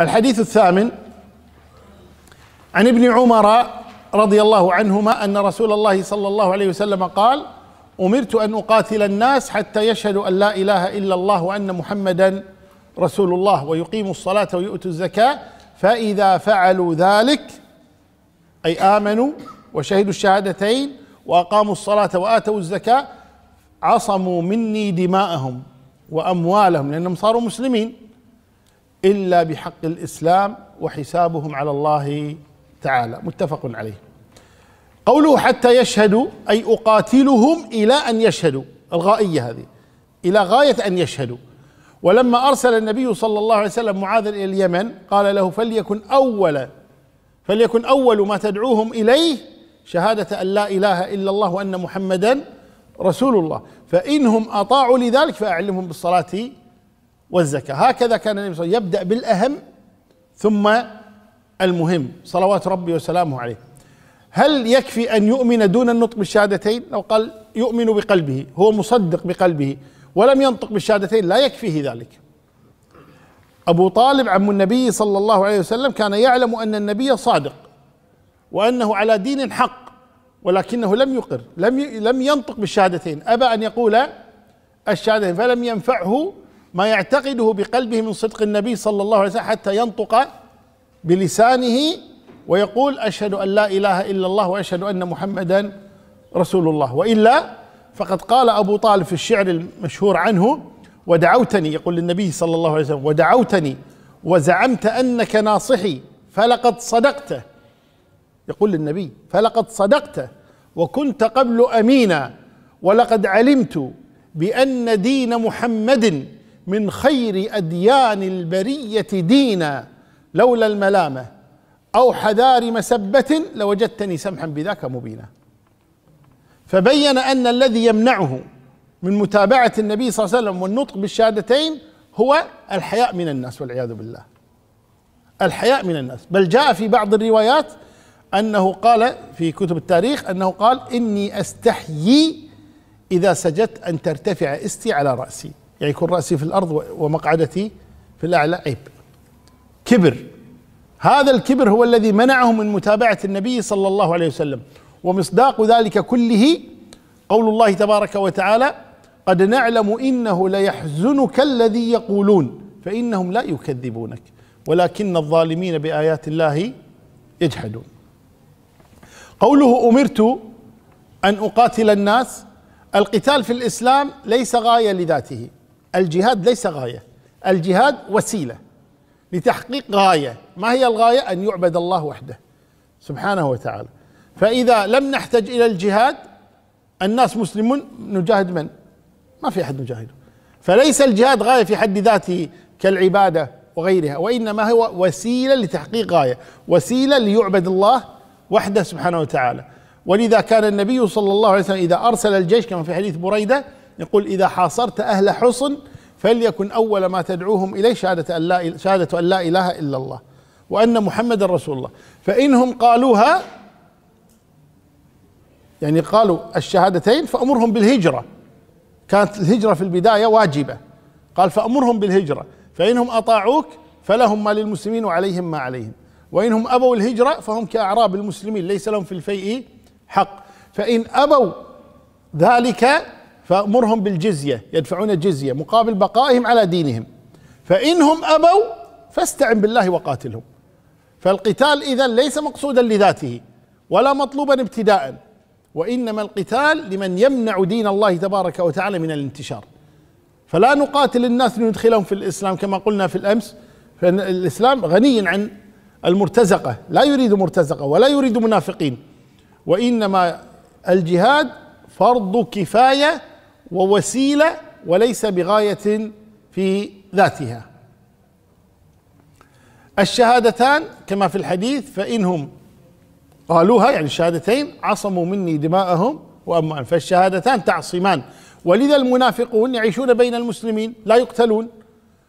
الحديث الثامن عن ابن عمر رضي الله عنهما ان رسول الله صلى الله عليه وسلم قال امرت ان اقاتل الناس حتى يشهدوا ان لا اله الا الله وان محمدا رسول الله ويقيموا الصلاه ويؤتوا الزكاه فاذا فعلوا ذلك اي امنوا وشهدوا الشهادتين واقاموا الصلاه واتوا الزكاه عصموا مني دماءهم واموالهم لانهم صاروا مسلمين إلا بحق الإسلام وحسابهم على الله تعالى متفق عليه قوله حتى يشهدوا أي أقاتلهم إلى أن يشهدوا الغائية هذه إلى غاية أن يشهدوا ولما أرسل النبي صلى الله عليه وسلم معاذا إلى اليمن قال له فليكن أول فليكن أول ما تدعوهم إليه شهادة أن لا إله إلا الله وأن محمدا رسول الله فإنهم أطاعوا لذلك فأعلمهم بالصلاة والزكاة هكذا كان النبي صلى الله عليه وسلم يبدأ بالأهم ثم المهم صلوات ربي وسلامه عليه هل يكفي أن يؤمن دون النطق بالشهادتين لو قال يؤمن بقلبه هو مصدق بقلبه ولم ينطق بالشهادتين لا يكفيه ذلك أبو طالب عم النبي صلى الله عليه وسلم كان يعلم أن النبي صادق وأنه على دين حق ولكنه لم يقر لم لم ينطق بالشهادتين أبى أن يقول الشهادتين فلم ينفعه ما يعتقده بقلبه من صدق النبي صلى الله عليه وسلم حتى ينطق بلسانه ويقول اشهد ان لا اله الا الله واشهد ان محمدا رسول الله والا فقد قال ابو طالب في الشعر المشهور عنه ودعوتني يقول للنبي صلى الله عليه وسلم ودعوتني وزعمت انك ناصحي فلقد صدقته يقول للنبي فلقد صدقته وكنت قبل امينا ولقد علمت بان دين محمد من خير أديان البرية دينا لولا الملامة أو حذار مسبة لوجدتني سمحا بذاك مبينا فبين أن الذي يمنعه من متابعة النبي صلى الله عليه وسلم والنطق بالشهادتين هو الحياء من الناس والعياذ بالله الحياء من الناس بل جاء في بعض الروايات أنه قال في كتب التاريخ أنه قال إني أستحيي إذا سجدت أن ترتفع استي على رأسي يعني يكون رأسي في الأرض ومقعدتي في الأعلى عيب كبر هذا الكبر هو الذي منعه من متابعة النبي صلى الله عليه وسلم ومصداق ذلك كله قول الله تبارك وتعالى قد نعلم إنه ليحزنك الذي يقولون فإنهم لا يكذبونك ولكن الظالمين بآيات الله يجحدون قوله أمرت أن أقاتل الناس القتال في الإسلام ليس غاية لذاته الجهاد ليس غايه الجهاد وسيله لتحقيق غايه ما هي الغايه ان يعبد الله وحده سبحانه وتعالى فاذا لم نحتج الى الجهاد الناس مسلمون نجاهد من ما في احد نجاهده فليس الجهاد غايه في حد ذاته كالعباده وغيرها وانما هو وسيله لتحقيق غايه وسيله ليعبد الله وحده سبحانه وتعالى ولذا كان النبي صلى الله عليه وسلم اذا ارسل الجيش كما في حديث بريده يقول إذا حاصرت أهل حصن فليكن أول ما تدعوهم إليه شهادة أن لا شهادة أن لا إله إلا الله وأن محمدا رسول الله فإنهم قالوها يعني قالوا الشهادتين فأمرهم بالهجرة كانت الهجرة في البداية واجبة قال فأمرهم بالهجرة فإنهم أطاعوك فلهم ما للمسلمين وعليهم ما عليهم وإنهم أبوا الهجرة فهم كأعراب المسلمين ليس لهم في الفيء حق فإن أبوا ذلك فأمرهم بالجزية يدفعون الجزية مقابل بقائهم على دينهم فإنهم أبوا فاستعن بالله وقاتلهم فالقتال إذا ليس مقصودا لذاته ولا مطلوبا ابتداء وإنما القتال لمن يمنع دين الله تبارك وتعالى من الانتشار فلا نقاتل الناس لندخلهم في الإسلام كما قلنا في الأمس فإن الإسلام غني عن المرتزقة لا يريد مرتزقة ولا يريد منافقين وإنما الجهاد فرض كفايه ووسيله وليس بغايه في ذاتها الشهادتان كما في الحديث فانهم قالوها يعني الشهادتين عصموا مني دماءهم واما فالشهادتان تعصمان ولذا المنافقون يعيشون بين المسلمين لا يقتلون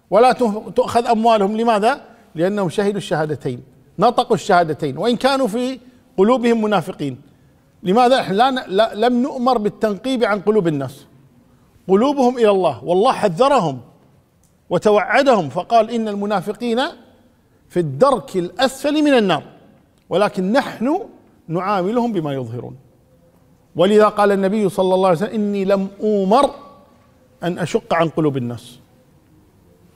ولا تؤخذ اموالهم لماذا؟ لانهم شهدوا الشهادتين نطقوا الشهادتين وان كانوا في قلوبهم منافقين لماذا احنا لا لم نؤمر بالتنقيب عن قلوب الناس قلوبهم الى الله والله حذرهم وتوعدهم فقال ان المنافقين في الدرك الاسفل من النار ولكن نحن نعاملهم بما يظهرون ولذا قال النبي صلى الله عليه وسلم اني لم اومر ان اشق عن قلوب الناس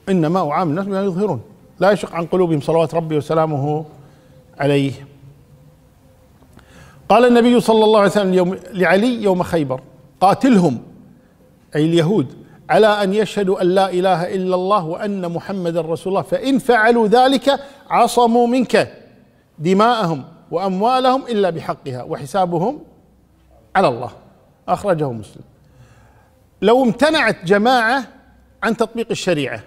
انما اعامل الناس بما يظهرون لا يشق عن قلوبهم صلوات ربي وسلامه عليه قال النبي صلى الله عليه وسلم لعلي يوم خيبر قاتلهم أي اليهود على أن يشهدوا أن لا إله إلا الله وأن محمد رسول الله فإن فعلوا ذلك عصموا منك دماءهم وأموالهم إلا بحقها وحسابهم على الله أخرجه مسلم لو امتنعت جماعة عن تطبيق الشريعة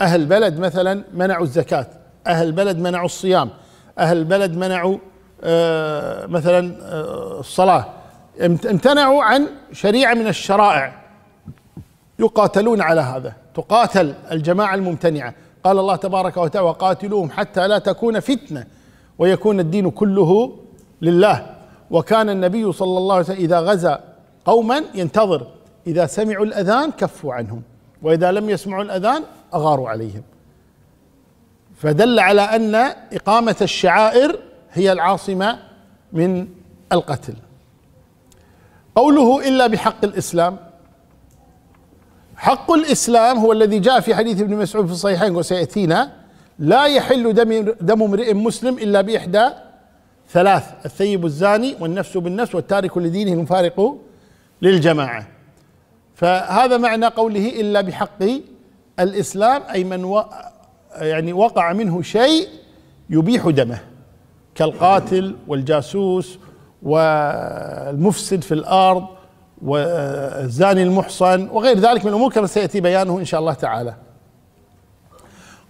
أهل بلد مثلا منعوا الزكاة أهل بلد منعوا الصيام أهل بلد منعوا آه، مثلا آه، الصلاة امتنعوا عن شريعة من الشرائع يقاتلون على هذا تقاتل الجماعة الممتنعة قال الله تبارك وتعالى وقاتلوهم حتى لا تكون فتنة ويكون الدين كله لله وكان النبي صلى الله عليه وسلم إذا غزا قوما ينتظر إذا سمعوا الأذان كفوا عنهم وإذا لم يسمعوا الأذان أغاروا عليهم فدل على أن إقامة الشعائر هي العاصمة من القتل قوله إلا بحق الإسلام حق الإسلام هو الذي جاء في حديث ابن مسعود في الصحيحين وسيأتينا لا يحل دم دم امرئ مسلم إلا بإحدى ثلاث الثيب الزاني والنفس بالنفس والتارك لدينه المفارق للجماعة فهذا معنى قوله إلا بحق الإسلام أي من و يعني وقع منه شيء يبيح دمه كالقاتل والجاسوس والمفسد في الارض والزاني المحصن وغير ذلك من الامور كما سياتي بيانه ان شاء الله تعالى.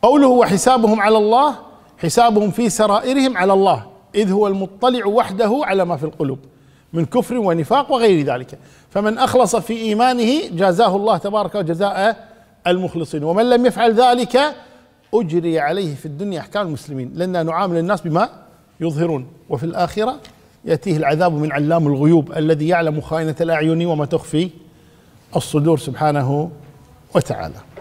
قوله وحسابهم على الله حسابهم في سرائرهم على الله اذ هو المطلع وحده على ما في القلوب من كفر ونفاق وغير ذلك فمن اخلص في ايمانه جازاه الله تبارك وجزاء المخلصين ومن لم يفعل ذلك اجري عليه في الدنيا احكام المسلمين لنا نعامل الناس بما يظهرون وفي الاخره يأتيه العذاب من علام الغيوب الذي يعلم خائنة الأعين وما تخفي الصدور سبحانه وتعالى